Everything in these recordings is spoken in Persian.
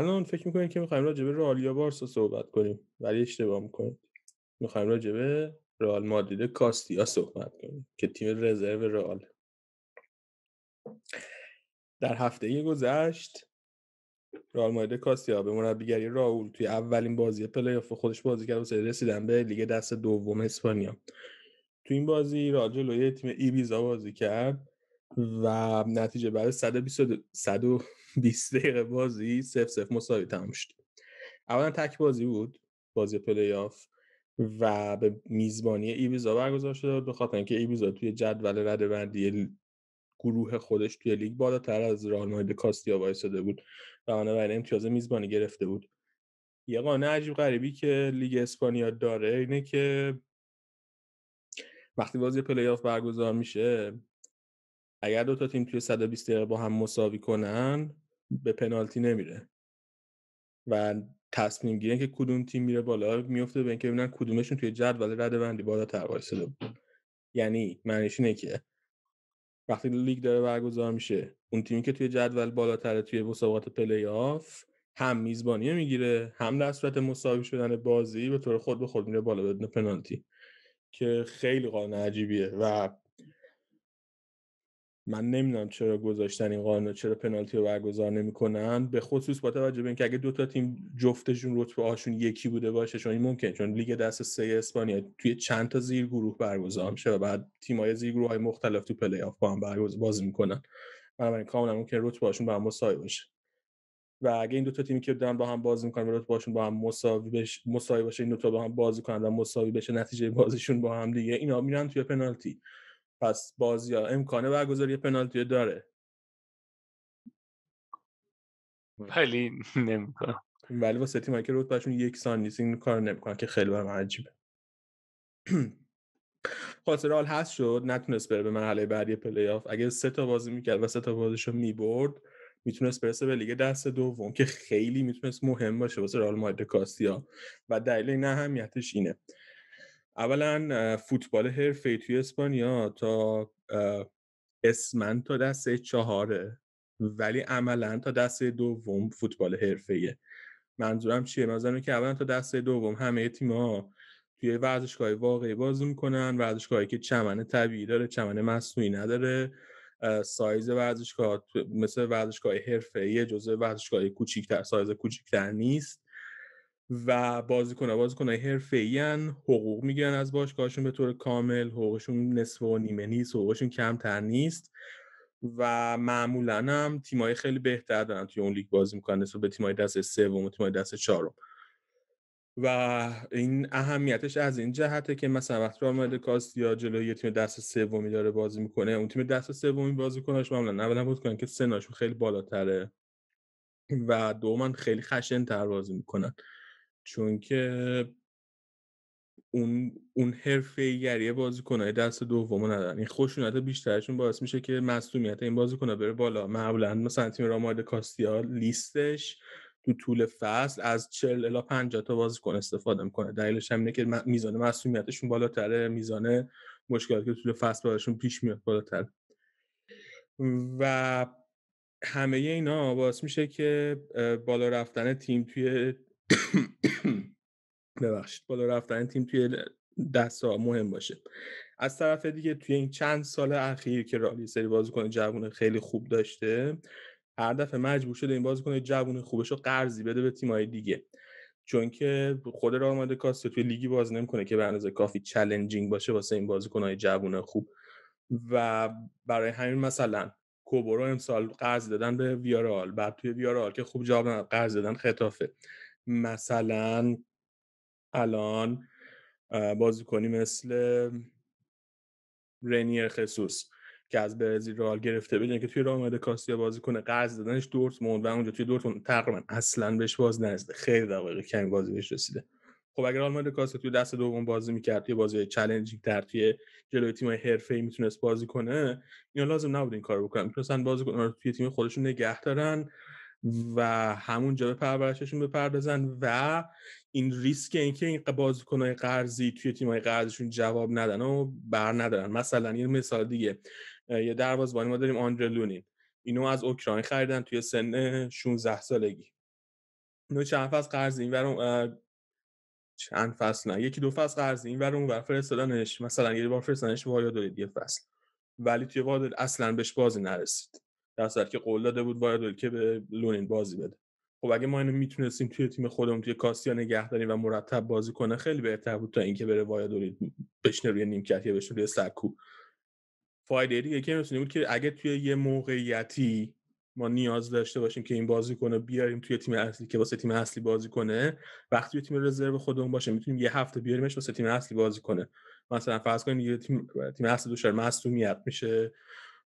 الان فکر میکنید که میخوایم راجبه رئال یا بارسا صحبت کنیم ولی اشتباه میکنید میخوایم راجبه رئال مادرید کاستیا صحبت کنیم که تیم رزرو رئال در هفته گذشت رئال مادرید کاستیا به مربیگری راول توی اولین بازی پلی‌آف خودش بازی کرد و رسیدن به لیگ دست دوم اسپانیا تو این بازی راجلوی جلوی تیم ایبیزا بازی کرد و نتیجه بعد 120 دقیقه بازی سف سف مساوی تموم شد اولا تک بازی بود بازی پلی آف و به میزبانی ایبیزا برگزار شده بود به خاطر اینکه ایبیزا توی جدول ردهبندی گروه خودش توی لیگ بالاتر از رئال مادرید کاستیا وایساده بود و بنابراین امتیاز میزبانی گرفته بود یه قانون عجیب غریبی که لیگ اسپانیا داره اینه که وقتی بازی پلی آف برگزار میشه اگر دو تا تیم توی 120 دقیقه با هم مساوی کنن به پنالتی نمیره و تصمیم گیرن که کدوم تیم میره بالا میفته به اینکه ببینن کدومشون توی جدول رده بندی بالاتر وایساده بود یعنی معنیش اینه که وقتی لیگ داره برگزار میشه اون تیمی که توی جدول بالاتر توی مسابقات پلی آف هم میزبانی میگیره هم در صورت مساوی شدن بازی به طور خود به خود میره بالا بدون پنالتی که خیلی قانون عجیبیه و من نمیدونم چرا گذاشتن این قانون چرا پنالتی رو برگزار نمیکنن به خصوص با توجه به اینکه اگه دو تا تیم جفتشون رتبه هاشون یکی بوده باشه چون این ممکن چون لیگ دست سه اسپانیا توی چند تا زیر گروه برگزار میشه و بعد های زیر گروه های مختلف تو پلی آف با هم برگزار بازی میکنن بنابراین کاملا ممکن رتبه هاشون با هم مساوی باشه و اگه این دو تا تیمی که دارن با هم بازی میکنن و رتبهشون با هم مساوی بشه مساوی باشه این دو تا با هم بازی کنن و مساوی بشه نتیجه بازیشون با هم دیگه اینا میرن توی پنالتی پس بازی ها امکانه برگزاری پنالتی داره ولی نمیکنم ولی واسه رود که یک سان نیست این کار نمیکنن که خیلی برم عجیبه خاطرال هست شد نتونست بره به مرحله بعدی پلی آف اگه سه تا بازی میکرد و سه تا بازیشو میبرد میتونست برسه به لیگ دست دوم که خیلی میتونست مهم باشه واسه رئال مادرید ها و دلیل این اهمیتش اینه اولا فوتبال حرفه توی اسپانیا تا اسمن تا دسته چهاره ولی عملا تا دسته دوم فوتبال حرفه منظورم چیه منظورم که اولا تا دسته دوم همه تیم‌ها توی ورزشگاه واقعی بازی میکنن ورزشگاهی که چمن طبیعی داره چمن مصنوعی نداره سایز ورزشگاه مثل ورزشگاه حرفه‌ای جزء ورزشگاه کوچیک‌تر سایز کوچیک‌تر نیست و بازیکن‌ها بازیکن‌های حرفه‌ای حقوق میگیرن از باشگاهشون به طور کامل حقوقشون نصف و نیمه نیست حقوقشون کمتر نیست و معمولا هم تیمای خیلی بهتر دارن توی اون لیگ بازی میکنن نسبت به تیمای دست سوم و تیمای دست چهارم و این اهمیتش از این جهته که مثلا وقتی کاست یا جلوی تیم دست سومی داره بازی میکنه اون تیم دست سومی کنه معمولا اولا بود کنن که خیلی بالاتره و دومن خیلی خشن بازی میکنن چون که اون اون حرفه بازی بازیکنهای دست دومو ندارن این خشونت بیشترشون باعث میشه که مصونیت این بازیکنها بره بالا معمولا مثلا تیم رامارد کاستیا لیستش تو طول فصل از 40 الی 50 تا بازیکن استفاده میکنه دلیلش هم اینه که میزان مصونیتشون بالاتره میزان مشکلاتی که طول فصل براشون پیش میاد بالاتر و همه اینا باعث میشه که بالا رفتن تیم توی ببخشید بالا رفتن تیم توی دست مهم باشه از طرف دیگه توی این چند سال اخیر که رالی سری بازیکن جوون خیلی خوب داشته هر دفعه مجبور شده این بازیکن جوون خوبش رو قرضی بده به تیمای دیگه چون که خود را اومده کاسته توی لیگی باز نمیکنه که به اندازه کافی چلنجینگ باشه واسه این بازیکن‌های جوون خوب و برای همین مثلا کوبرو امسال قرض دادن به ویارال بعد توی ویارال که خوب جواب قرض دادن خطافه مثلا الان بازی کنی مثل رنیر خصوص که از برزیل رال گرفته بدین یعنی که توی راه کاسیا بازی کنه قرض دادنش دورتموند و اونجا توی دورتموند تقریبا اصلا بهش باز نرسیده خیلی دقیقه کمی بازی بهش رسیده خب اگر آلمان کاسیا توی دست دوم بازی میکرد یه بازی چالنجینگ تر توی جلوی تیم حرفه‌ای میتونست بازی کنه اینا لازم نبود این کارو بکنن میتونستن بازی کنن آره، توی تیم خودشون نگه دارن و همون جا به پرورششون بپردازن و این ریسک اینکه این بازیکنهای قرضی توی تیمای قرضشون جواب ندن و بر ندارن مثلا یه مثال دیگه یه دروازهبانی ما داریم آندره اینو از اوکراین خریدن توی سن 16 سالگی اینو چند فصل قرض اینور چند فصل نه یکی دو فصل قرض اینور اونور فرستادنش مثلا یه بار فرستادنش دارید یه فصل ولی توی وادر اصلا بهش بازی نرسید در که قول داده بود وارد که به لونین بازی بده خب اگه ما اینو میتونستیم توی تیم خودمون توی کاسیا نگه داریم و مرتب بازی کنه خیلی بهتر بود تا اینکه بره وایدول بشنه روی نیمکت یا بشنه روی سکو فایده دیگه که میتونیم بود که اگه توی یه موقعیتی ما نیاز داشته باشیم که این بازی کنه بیاریم توی تیم اصلی که واسه تیم اصلی بازی کنه وقتی توی تیم رزرو خودمون باشه میتونیم یه هفته بیاریمش واسه تیم اصلی بازی کنه مثلا فرض کنیم یه تیم تیم اصلی دوشار مصونیت میشه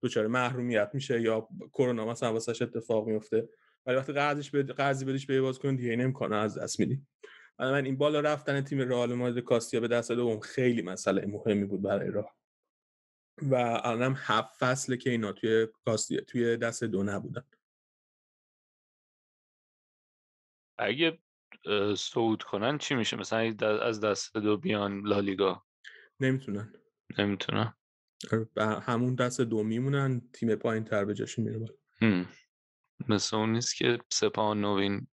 دچار محرومیت میشه یا کرونا مثلا واسش اتفاق میفته ولی وقتی قرضش به قرضی بدیش به کن دیگه نمیکنه از دست میدی من این بالا رفتن تیم رئال مادرید کاستیا به دست دوم خیلی مسئله مهمی بود برای راه و الانم هفت فصل که اینا توی کاستیا توی دست دو نبودن اگه صعود کنن چی میشه مثلا از دست دو بیان لالیگا نمیتونن نمیتونن آره، همون دست دو میمونن تیم پایین تر به جاشون میره بالا مثل اون نیست که سپاه نوین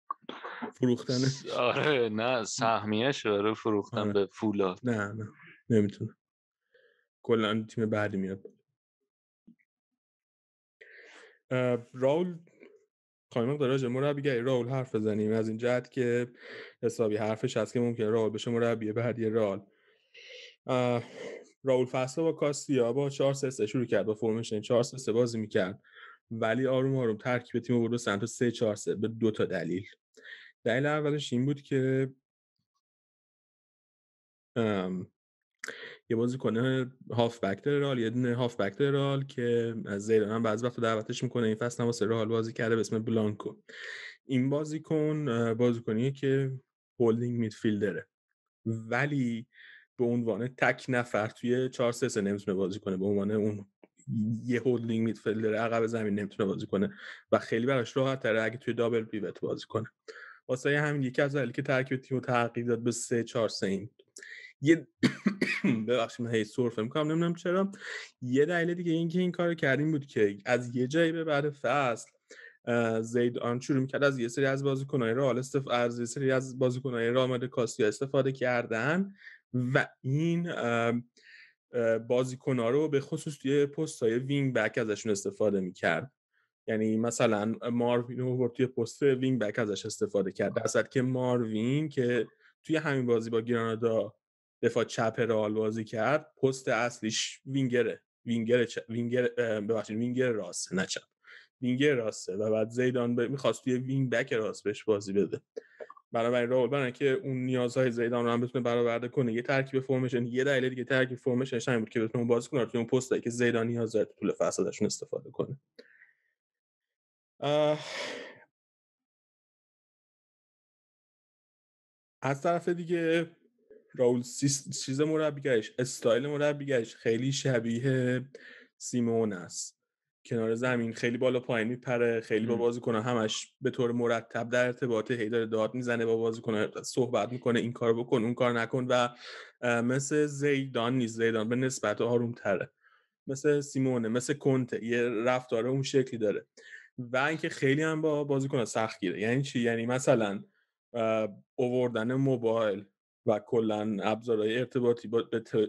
فروختنه آره نه سهمیه شده آره، فروختن آره. به فولاد نه نه نمیتونه کلا تیم بعدی میاد راول خواهیم مقدار راجع مربیگری راول حرف بزنیم از این جهت که حسابی حرفش هست که ممکنه راول بشه مربی بعدی رال راول فصله با کاستیا با 4 3 3 شروع کرد با فرمیشن 4 3 3 بازی میکرد ولی آروم آروم ترکیب تیم رو برد سمت 3 4 3 به دو تا دلیل دلیل اولش این بود که ام... یه کنه هاف بک رال یه دونه هاف بک رال که از زیدان هم بعضی وقت دعوتش میکنه این فصل واسه رال بازی کرده به اسم بلانکو این بازیکن بازیکنیه که هولدینگ میدفیلدره ولی به عنوان تک نفر توی 4 3 نمیتونه بازی کنه به عنوان اون یه هولدینگ میدفیلدر عقب زمین نمیتونه بازی کنه و خیلی براش راحت تره اگه توی دابل پیوت بازی کنه واسه همین یکی از دلایلی که ترکیب تیم تغییر داد به 3 4 3 این یه ببخشید من هی سرفه میکنم نمیدونم چرا یه دلیل دیگه اینکه این کارو کردیم بود که از یه جایی به بعد فصل زید آن شروع میکرد از یه سری از بازیکنهای را استف... از یه سری از بازیکنهای را آمده استفاده کردن و این بازیکنها رو به خصوص توی پست های وینگ بک ازشون استفاده میکرد یعنی مثلا ماروین رو توی پست وینگ بک ازش استفاده کرد در که ماروین که توی همین بازی با گرانادا دفاع چپ رال بازی کرد پست اصلیش وینگره وینگر وینگر ببخشید وینگر راست نه چپ وینگر راسته و بعد زیدان ب... میخواست توی وینگ بک راست بهش بازی بده برابر راول برای که اون نیازهای زیدان رو هم بتونه برآورده کنه یه ترکیب فرمشن یه دلیل دیگه ترکیب فرمشن همین بود که بتونه بازی کنه توی اون پستی که زیدان نیاز داره طول فصلشون استفاده کنه از طرف دیگه راول چیز مربیگرش استایل مربیگرش خیلی شبیه سیمون است کنار زمین خیلی بالا پایین میپره خیلی با کنه همش به طور مرتب در ارتباط هی داره داد میزنه با بازیکنها صحبت میکنه این کار بکن اون کار نکن و مثل زیدان نیست زیدان به نسبت آروم تره مثل سیمونه مثل کنته یه رفتار اون شکلی داره و اینکه خیلی هم با بازیکنها سخت گیره یعنی چی یعنی مثلا اووردن موبایل و کلا ابزارهای ارتباطی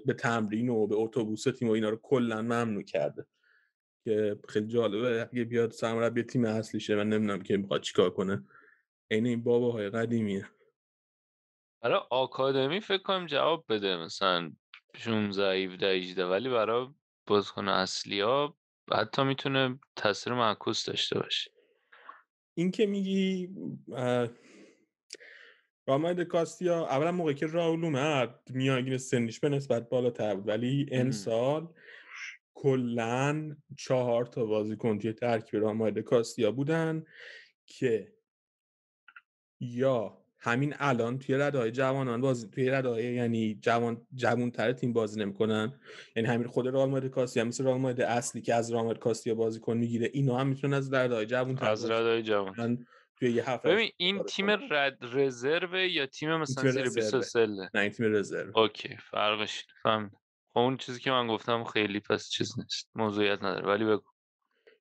به تمرین و به اتوبوس تیم و اینا رو کلا ممنوع کرده که خیلی جالبه اگه بیاد یه تیم اصلی شه من نمیدونم که میخواد چیکار کنه عین این باباهای قدیمیه برای آکادمی فکر کنم جواب بده مثلا 16 17 18 ولی برای بازیکن اصلی ها حتی میتونه تاثیر معکوس داشته باشه این که میگی راماید کاستیا اولا موقع که راول اومد میانگین سنش به نسبت بالاتر بود ولی امسال کلا چهار تا بازیکن توی ترکیب رامائل کاستیا بودن که یا همین الان توی رده های جوانان بازی توی رده یعنی جوان جوان تر تیم بازی نمیکنن یعنی همین خود رئال مادرید کاستیا مثل رئال مادرید اصلی که از رئال مادرید کاستیا بازیکن میگیره اینا هم میتونن از رده های جوان تر از رده های جوان توی یه هفته ببین این تیم رد رزرو یا تیم مثلا زیر 23 نه این تیم رزرو اوکی فرقش فهم خب اون چیزی که من گفتم خیلی پس چیز نیست موضوعیت نداره ولی بگو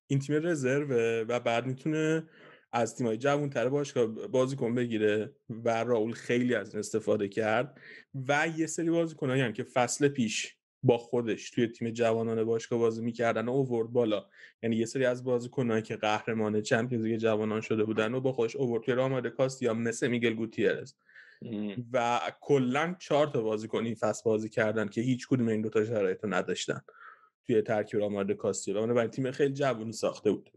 این تیم رزرو و بعد میتونه از تیمای جوان تر باشگاه بازیکن بگیره و راول خیلی از این استفاده کرد و یه سری بازیکنایی هم که فصل پیش با خودش توی تیم جوانان باشگاه بازی میکردن و اوورد بالا یعنی یه سری از بازیکنایی که قهرمان چمپیونز لیگ جوانان شده بودن و با خودش اوورد توی آماده کاست یا مثل میگل گوتیرز و کلا چهار تا بازیکن این فصل بازی کردن که هیچ کدوم این دوتا شرایط رو نداشتن توی ترکیب آماده کاستیو و برای تیم خیلی جوونی ساخته بود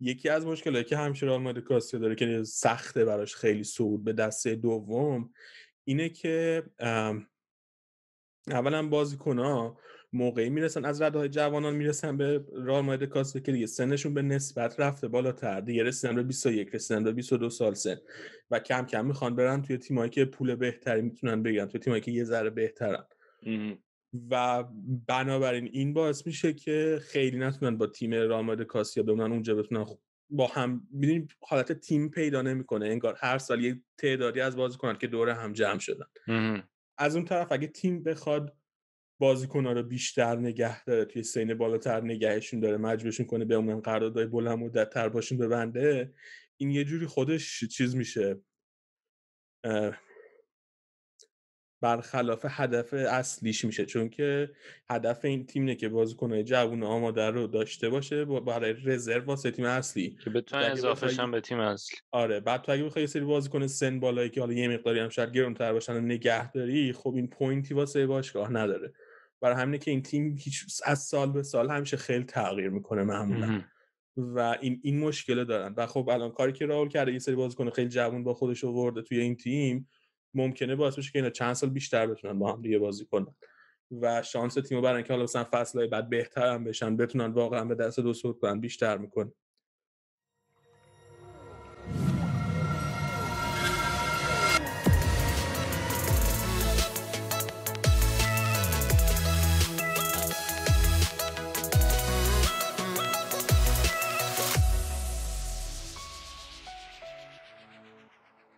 یکی از مشکلاتی که همیشه آماده کاستیو داره که سخته براش خیلی صعود به دسته دوم اینه که اولا بازیکن موقعی میرسن از رده های جوانان میرسن به راه کاست کاسه که دیگه سنشون به نسبت رفته بالاتر دیگه رسیدن به 21 رسیدن به 22 سال سن و کم کم میخوان برن توی تیمایی که پول بهتری میتونن بگیرن توی تیمایی که یه ذره بهترن و بنابراین این باعث میشه که خیلی نتونن با تیم راماد یا بمونن اونجا بتونن با هم میدونیم حالت تیم پیدا نمیکنه انگار هر سال یه تعدادی از بازیکنان که دوره هم جمع شدن از اون طرف اگه تیم بخواد بازیکن‌ها رو بیشتر نگه داره توی سین بالاتر نگهشون داره مجبورشون کنه اون قراردادهای بلند تر باشون ببنده این یه جوری خودش چیز میشه برخلاف هدف اصلیش میشه چون که هدف این تیم نه که بازیکن‌های جوون آماده رو داشته باشه برای رزرو واسه تیم اصلی که بتونه اضافه شن به تیم اصلی آره بعد تو اگه بخوای سری بازیکن سن بالایی که حالا یه مقداری هم شاید گرونتر باشن نگهداری خب این پوینتی واسه باشگاه نداره برای همینه که این تیم هیچ از سال به سال همیشه خیلی تغییر میکنه معمولا و این این مشکل دارن و خب الان کاری که راول کرده یه سری بازیکن خیلی جوون با خودش آورده توی این تیم ممکنه باعث بشه که اینا چند سال بیشتر بتونن با هم دیگه بازی کنن و شانس تیمو برای که حالا مثلا فصلهای بعد بهتر هم بشن بتونن واقعا به دست دو سود کنن بیشتر میکنه